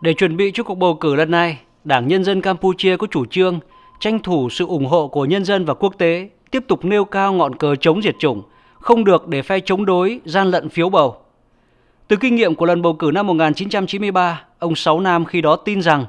Để chuẩn bị cho cuộc bầu cử lần này, Đảng Nhân dân Campuchia có chủ trương tranh thủ sự ủng hộ của nhân dân và quốc tế, tiếp tục nêu cao ngọn cờ chống diệt chủng, không được để phe chống đối gian lận phiếu bầu. Từ kinh nghiệm của lần bầu cử năm 1993, ông Sáu Nam khi đó tin rằng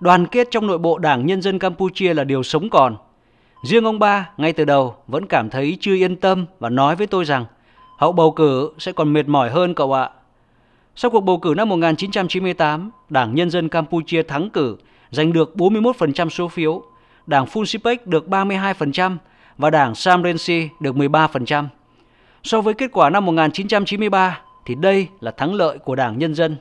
đoàn kết trong nội bộ Đảng Nhân dân Campuchia là điều sống còn. Riêng ông Ba ngay từ đầu vẫn cảm thấy chưa yên tâm và nói với tôi rằng hậu bầu cử sẽ còn mệt mỏi hơn cậu ạ. À. Sau cuộc bầu cử năm 1998, Đảng Nhân dân Campuchia thắng cử, giành được 41% số phiếu, Đảng Funsipec được 32% và Đảng Samrensi được 13%. So với kết quả năm 1993 thì đây là thắng lợi của Đảng Nhân dân.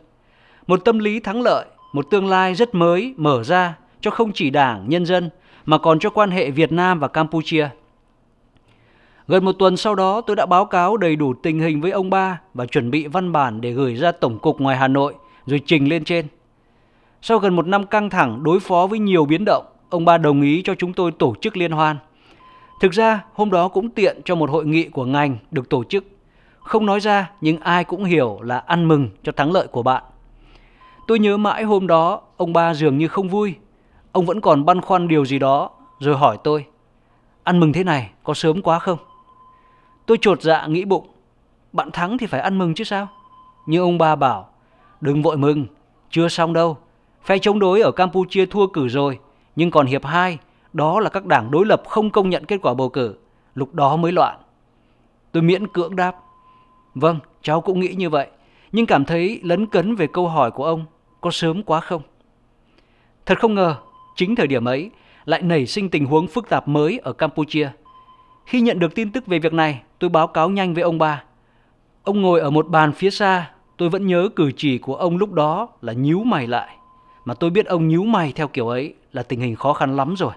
Một tâm lý thắng lợi, một tương lai rất mới mở ra cho không chỉ Đảng Nhân dân mà còn cho quan hệ Việt Nam và Campuchia. Gần một tuần sau đó tôi đã báo cáo đầy đủ tình hình với ông ba và chuẩn bị văn bản để gửi ra Tổng cục ngoài Hà Nội rồi trình lên trên. Sau gần một năm căng thẳng đối phó với nhiều biến động, ông ba đồng ý cho chúng tôi tổ chức liên hoan. Thực ra hôm đó cũng tiện cho một hội nghị của ngành được tổ chức. Không nói ra nhưng ai cũng hiểu là ăn mừng cho thắng lợi của bạn. Tôi nhớ mãi hôm đó ông ba dường như không vui. Ông vẫn còn băn khoăn điều gì đó rồi hỏi tôi. Ăn mừng thế này có sớm quá không? Tôi trột dạ nghĩ bụng, bạn thắng thì phải ăn mừng chứ sao? như ông ba bảo, đừng vội mừng, chưa xong đâu. Phe chống đối ở Campuchia thua cử rồi, nhưng còn hiệp 2, đó là các đảng đối lập không công nhận kết quả bầu cử, lúc đó mới loạn. Tôi miễn cưỡng đáp, vâng, cháu cũng nghĩ như vậy, nhưng cảm thấy lấn cấn về câu hỏi của ông, có sớm quá không? Thật không ngờ, chính thời điểm ấy lại nảy sinh tình huống phức tạp mới ở Campuchia. Khi nhận được tin tức về việc này, tôi báo cáo nhanh với ông bà. Ông ngồi ở một bàn phía xa, tôi vẫn nhớ cử chỉ của ông lúc đó là nhíu mày lại. Mà tôi biết ông nhíu mày theo kiểu ấy là tình hình khó khăn lắm rồi.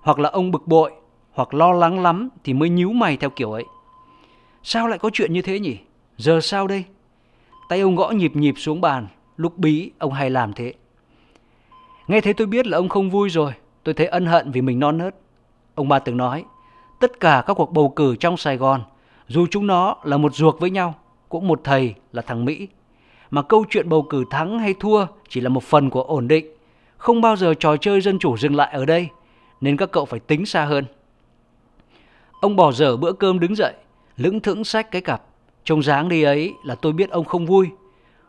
Hoặc là ông bực bội, hoặc lo lắng lắm thì mới nhíu mày theo kiểu ấy. Sao lại có chuyện như thế nhỉ? Giờ sao đây? Tay ông gõ nhịp nhịp xuống bàn, lúc bí ông hay làm thế. Nghe thấy tôi biết là ông không vui rồi, tôi thấy ân hận vì mình non nớt. Ông ba từng nói, tất cả các cuộc bầu cử trong Sài Gòn, dù chúng nó là một ruột với nhau, cũng một thầy là thằng Mỹ. Mà câu chuyện bầu cử thắng hay thua chỉ là một phần của ổn định, không bao giờ trò chơi dân chủ dừng lại ở đây, nên các cậu phải tính xa hơn. Ông bỏ dở bữa cơm đứng dậy, lững thững xách cái cặp. Trông dáng đi ấy là tôi biết ông không vui.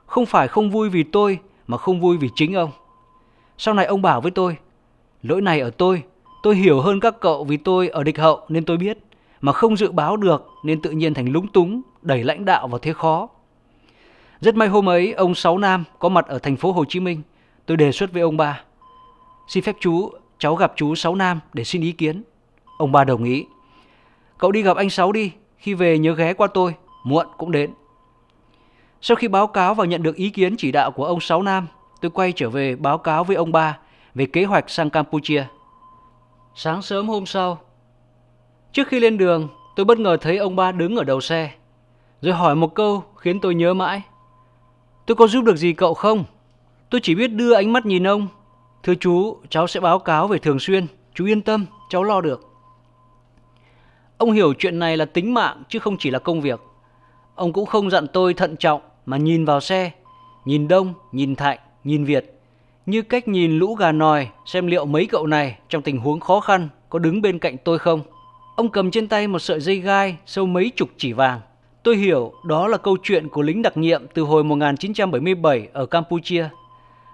Không phải không vui vì tôi, mà không vui vì chính ông. Sau này ông bảo với tôi, lỗi này ở tôi, Tôi hiểu hơn các cậu vì tôi ở địch hậu nên tôi biết, mà không dự báo được nên tự nhiên thành lúng túng, đẩy lãnh đạo vào thế khó. Rất may hôm ấy ông Sáu Nam có mặt ở thành phố Hồ Chí Minh, tôi đề xuất với ông ba. Xin phép chú, cháu gặp chú Sáu Nam để xin ý kiến. Ông ba đồng ý. Cậu đi gặp anh Sáu đi, khi về nhớ ghé qua tôi, muộn cũng đến. Sau khi báo cáo và nhận được ý kiến chỉ đạo của ông Sáu Nam, tôi quay trở về báo cáo với ông ba về kế hoạch sang Campuchia. Sáng sớm hôm sau, trước khi lên đường, tôi bất ngờ thấy ông ba đứng ở đầu xe, rồi hỏi một câu khiến tôi nhớ mãi. Tôi có giúp được gì cậu không? Tôi chỉ biết đưa ánh mắt nhìn ông. Thưa chú, cháu sẽ báo cáo về thường xuyên. Chú yên tâm, cháu lo được. Ông hiểu chuyện này là tính mạng chứ không chỉ là công việc. Ông cũng không dặn tôi thận trọng mà nhìn vào xe, nhìn Đông, nhìn Thạnh, nhìn Việt như cách nhìn lũ gà nòi xem liệu mấy cậu này trong tình huống khó khăn có đứng bên cạnh tôi không. Ông cầm trên tay một sợi dây gai sâu mấy chục chỉ vàng. Tôi hiểu đó là câu chuyện của lính đặc nhiệm từ hồi 1977 ở Campuchia.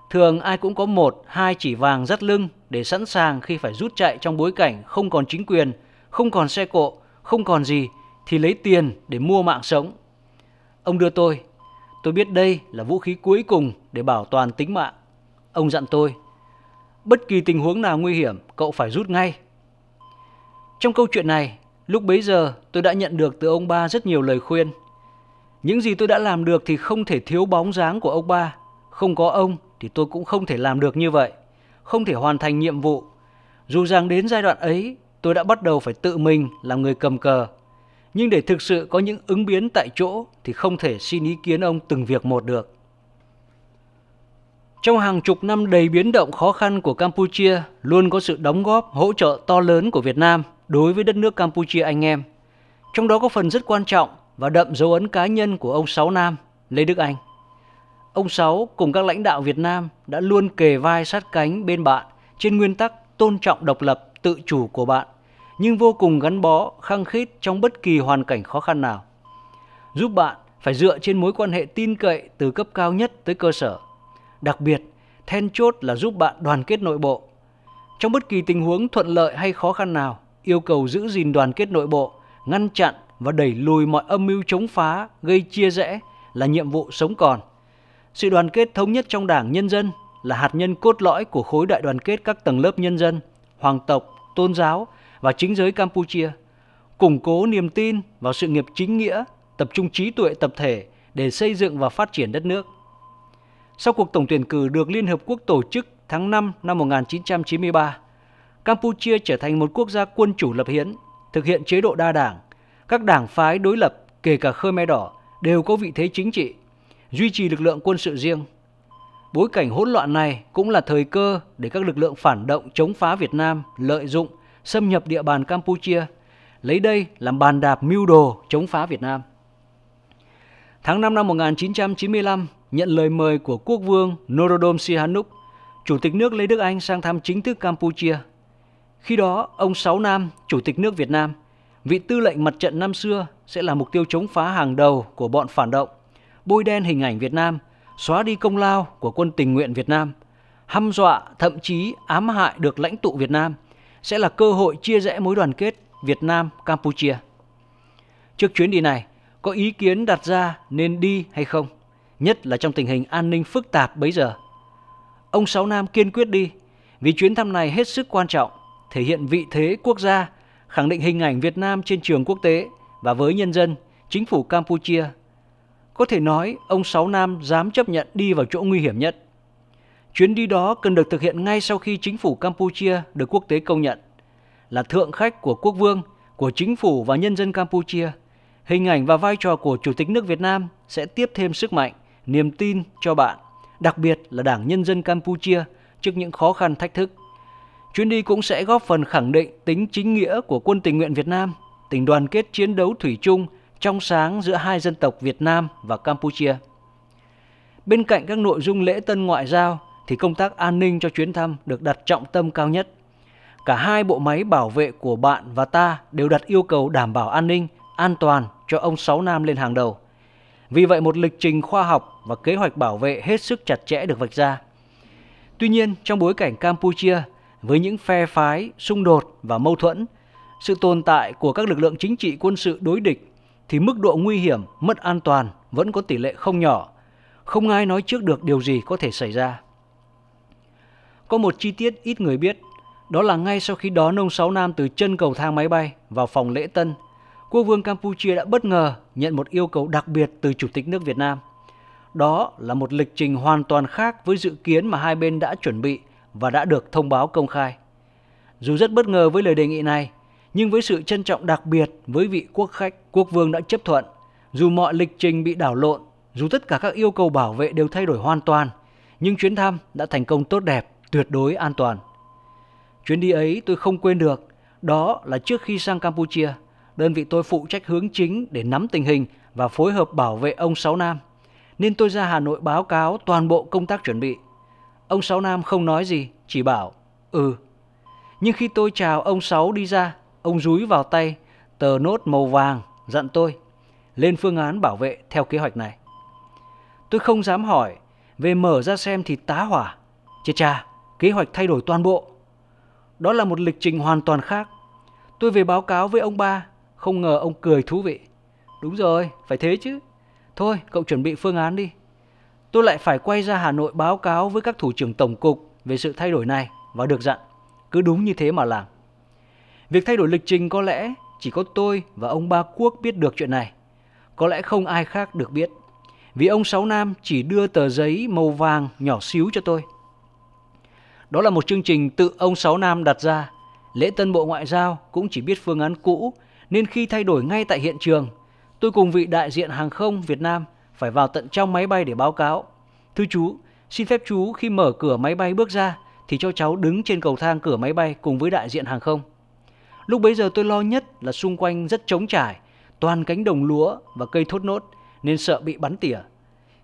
Thường ai cũng có một, hai chỉ vàng dắt lưng để sẵn sàng khi phải rút chạy trong bối cảnh không còn chính quyền, không còn xe cộ, không còn gì thì lấy tiền để mua mạng sống. Ông đưa tôi, tôi biết đây là vũ khí cuối cùng để bảo toàn tính mạng. Ông dặn tôi, bất kỳ tình huống nào nguy hiểm, cậu phải rút ngay. Trong câu chuyện này, lúc bấy giờ tôi đã nhận được từ ông ba rất nhiều lời khuyên. Những gì tôi đã làm được thì không thể thiếu bóng dáng của ông ba. Không có ông thì tôi cũng không thể làm được như vậy, không thể hoàn thành nhiệm vụ. Dù rằng đến giai đoạn ấy, tôi đã bắt đầu phải tự mình làm người cầm cờ. Nhưng để thực sự có những ứng biến tại chỗ thì không thể xin ý kiến ông từng việc một được. Trong hàng chục năm đầy biến động khó khăn của Campuchia, luôn có sự đóng góp, hỗ trợ to lớn của Việt Nam đối với đất nước Campuchia anh em. Trong đó có phần rất quan trọng và đậm dấu ấn cá nhân của ông Sáu Nam, Lê Đức Anh. Ông Sáu cùng các lãnh đạo Việt Nam đã luôn kề vai sát cánh bên bạn trên nguyên tắc tôn trọng độc lập, tự chủ của bạn, nhưng vô cùng gắn bó, khăng khít trong bất kỳ hoàn cảnh khó khăn nào. Giúp bạn phải dựa trên mối quan hệ tin cậy từ cấp cao nhất tới cơ sở – Đặc biệt, then chốt là giúp bạn đoàn kết nội bộ. Trong bất kỳ tình huống thuận lợi hay khó khăn nào, yêu cầu giữ gìn đoàn kết nội bộ, ngăn chặn và đẩy lùi mọi âm mưu chống phá, gây chia rẽ là nhiệm vụ sống còn. Sự đoàn kết thống nhất trong Đảng nhân dân là hạt nhân cốt lõi của khối đại đoàn kết các tầng lớp nhân dân, hoàng tộc, tôn giáo và chính giới Campuchia, củng cố niềm tin vào sự nghiệp chính nghĩa, tập trung trí tuệ tập thể để xây dựng và phát triển đất nước sau cuộc tổng tuyển cử được Liên Hợp Quốc tổ chức tháng 5 năm 1993. Campuchia trở thành một quốc gia quân chủ lập hiến, thực hiện chế độ đa đảng. Các đảng phái đối lập, kể cả Khmer Đỏ, đều có vị thế chính trị, duy trì lực lượng quân sự riêng. Bối cảnh hỗn loạn này cũng là thời cơ để các lực lượng phản động chống phá Việt Nam lợi dụng xâm nhập địa bàn Campuchia, lấy đây làm bàn đạp mưu đồ chống phá Việt Nam. Tháng 5 năm 1995, nhận lời mời của quốc vương Norodom Sihanouk, chủ tịch nước Lê Đức Anh sang thăm chính thức Campuchia. Khi đó, ông Sáu Nam, chủ tịch nước Việt Nam, vị tư lệnh mặt trận năm xưa sẽ là mục tiêu chống phá hàng đầu của bọn phản động, bôi đen hình ảnh Việt Nam, xóa đi công lao của quân tình nguyện Việt Nam, hăm dọa thậm chí ám hại được lãnh tụ Việt Nam sẽ là cơ hội chia rẽ mối đoàn kết Việt Nam Campuchia. Trước chuyến đi này, có ý kiến đặt ra nên đi hay không? nhất là trong tình hình an ninh phức tạp bấy giờ. Ông Sáu Nam kiên quyết đi, vì chuyến thăm này hết sức quan trọng, thể hiện vị thế quốc gia, khẳng định hình ảnh Việt Nam trên trường quốc tế và với nhân dân, chính phủ Campuchia. Có thể nói, ông Sáu Nam dám chấp nhận đi vào chỗ nguy hiểm nhất. Chuyến đi đó cần được thực hiện ngay sau khi chính phủ Campuchia được quốc tế công nhận là thượng khách của quốc vương, của chính phủ và nhân dân Campuchia. Hình ảnh và vai trò của Chủ tịch nước Việt Nam sẽ tiếp thêm sức mạnh niềm tin cho bạn, đặc biệt là Đảng Nhân dân Campuchia trước những khó khăn thách thức. Chuyến đi cũng sẽ góp phần khẳng định tính chính nghĩa của quân tình nguyện Việt Nam, tình đoàn kết chiến đấu thủy chung trong sáng giữa hai dân tộc Việt Nam và Campuchia. Bên cạnh các nội dung lễ tân ngoại giao thì công tác an ninh cho chuyến thăm được đặt trọng tâm cao nhất. Cả hai bộ máy bảo vệ của bạn và ta đều đặt yêu cầu đảm bảo an ninh, an toàn cho ông Sáu Nam lên hàng đầu. Vì vậy một lịch trình khoa học và kế hoạch bảo vệ hết sức chặt chẽ được vạch ra. Tuy nhiên, trong bối cảnh Campuchia với những phe phái, xung đột và mâu thuẫn, sự tồn tại của các lực lượng chính trị quân sự đối địch thì mức độ nguy hiểm, mất an toàn vẫn có tỷ lệ không nhỏ. Không ai nói trước được điều gì có thể xảy ra. Có một chi tiết ít người biết, đó là ngay sau khi đón ông Sáu Nam từ chân cầu thang máy bay vào phòng lễ tân quốc vương Campuchia đã bất ngờ nhận một yêu cầu đặc biệt từ Chủ tịch nước Việt Nam. Đó là một lịch trình hoàn toàn khác với dự kiến mà hai bên đã chuẩn bị và đã được thông báo công khai. Dù rất bất ngờ với lời đề nghị này, nhưng với sự trân trọng đặc biệt với vị quốc khách, quốc vương đã chấp thuận. Dù mọi lịch trình bị đảo lộn, dù tất cả các yêu cầu bảo vệ đều thay đổi hoàn toàn, nhưng chuyến thăm đã thành công tốt đẹp, tuyệt đối an toàn. Chuyến đi ấy tôi không quên được, đó là trước khi sang Campuchia – đơn vị tôi phụ trách hướng chính để nắm tình hình và phối hợp bảo vệ ông Sáu Nam. Nên tôi ra Hà Nội báo cáo toàn bộ công tác chuẩn bị. Ông Sáu Nam không nói gì, chỉ bảo, ừ. Nhưng khi tôi chào ông Sáu đi ra, ông rúi vào tay tờ nốt màu vàng dặn tôi lên phương án bảo vệ theo kế hoạch này. Tôi không dám hỏi, về mở ra xem thì tá hỏa. Chà chà, kế hoạch thay đổi toàn bộ. Đó là một lịch trình hoàn toàn khác. Tôi về báo cáo với ông ba không ngờ ông cười thú vị. Đúng rồi, phải thế chứ. Thôi, cậu chuẩn bị phương án đi. Tôi lại phải quay ra Hà Nội báo cáo với các thủ trưởng tổng cục về sự thay đổi này và được dặn, cứ đúng như thế mà làm. Việc thay đổi lịch trình có lẽ chỉ có tôi và ông Ba Quốc biết được chuyện này. Có lẽ không ai khác được biết. Vì ông Sáu Nam chỉ đưa tờ giấy màu vàng nhỏ xíu cho tôi. Đó là một chương trình tự ông Sáu Nam đặt ra. Lễ tân bộ ngoại giao cũng chỉ biết phương án cũ nên khi thay đổi ngay tại hiện trường, tôi cùng vị đại diện hàng không Việt Nam phải vào tận trong máy bay để báo cáo. Thư chú, xin phép chú khi mở cửa máy bay bước ra thì cho cháu đứng trên cầu thang cửa máy bay cùng với đại diện hàng không. Lúc bấy giờ tôi lo nhất là xung quanh rất trống trải, toàn cánh đồng lúa và cây thốt nốt nên sợ bị bắn tỉa.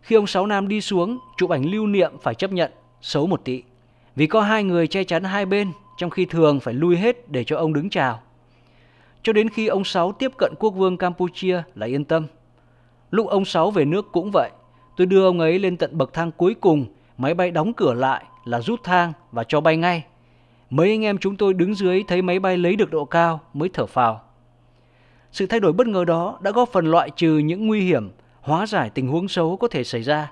Khi ông Sáu Nam đi xuống, chụp ảnh lưu niệm phải chấp nhận, xấu một tí. Vì có hai người che chắn hai bên, trong khi thường phải lui hết để cho ông đứng chào cho đến khi ông Sáu tiếp cận quốc vương Campuchia là yên tâm. Lúc ông Sáu về nước cũng vậy, tôi đưa ông ấy lên tận bậc thang cuối cùng, máy bay đóng cửa lại là rút thang và cho bay ngay. Mấy anh em chúng tôi đứng dưới thấy máy bay lấy được độ cao mới thở phào. Sự thay đổi bất ngờ đó đã góp phần loại trừ những nguy hiểm, hóa giải tình huống xấu có thể xảy ra,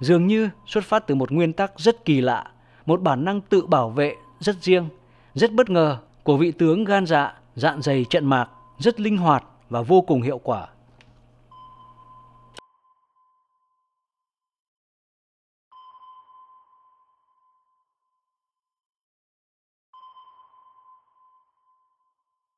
dường như xuất phát từ một nguyên tắc rất kỳ lạ, một bản năng tự bảo vệ rất riêng, rất bất ngờ của vị tướng gan dạ Dạn dày trận mạc rất linh hoạt và vô cùng hiệu quả